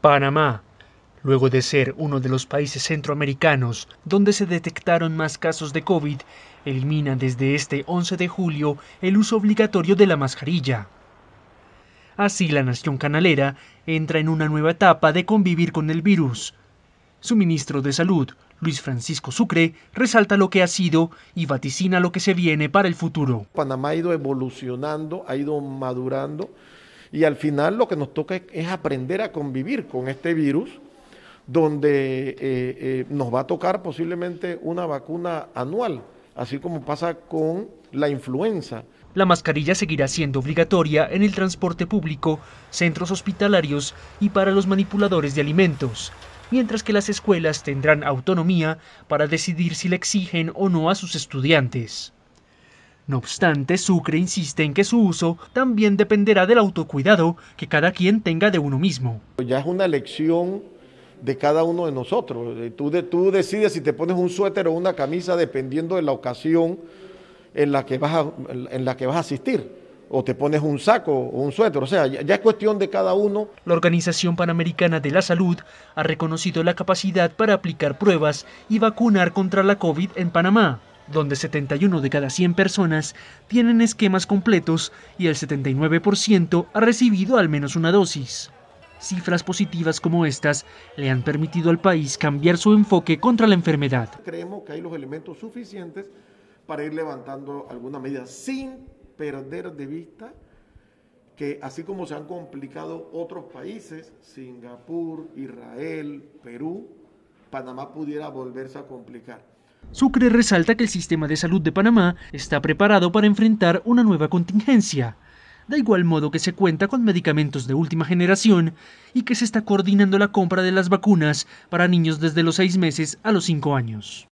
Panamá, luego de ser uno de los países centroamericanos donde se detectaron más casos de COVID, elimina desde este 11 de julio el uso obligatorio de la mascarilla. Así la nación canalera entra en una nueva etapa de convivir con el virus. Su ministro de Salud, Luis Francisco Sucre, resalta lo que ha sido y vaticina lo que se viene para el futuro. Panamá ha ido evolucionando, ha ido madurando y al final lo que nos toca es, aprender a convivir con este virus, donde eh, eh, nos va a tocar posiblemente una vacuna anual, así como pasa con la influenza. La mascarilla seguirá siendo obligatoria en el transporte público, centros hospitalarios y para los manipuladores de alimentos, mientras que las escuelas tendrán autonomía para decidir si la exigen o no a sus estudiantes. No obstante, Sucre insiste en que su uso también dependerá del autocuidado que cada quien tenga de uno mismo. Ya es una elección de cada uno de nosotros. Eh, tú, de, tú decides si te pones un suéter o una camisa dependiendo de la ocasión en la que vas en la que vas a asistir o te pones un saco o un suéter, o sea, ya, es cuestión de cada uno. La Organización Panamericana de la Salud ha reconocido la capacidad para aplicar pruebas y vacunar contra la COVID en Panamá donde 71 de cada 100 personas tienen esquemas completos y el 79% ha recibido al menos una dosis. Cifras positivas como estas le han permitido al país cambiar su enfoque contra la enfermedad. Creemos que hay los elementos suficientes para ir levantando alguna medida sin perder de vista que así como se han complicado otros países, Singapur, Israel, Perú, Panamá pudiera volverse a complicar. Sucre resalta que el sistema de salud de Panamá está preparado para enfrentar una nueva contingencia, de igual modo que se cuenta con medicamentos de última generación y que se está coordinando la compra de las vacunas para niños desde los 6 meses a los 5 años.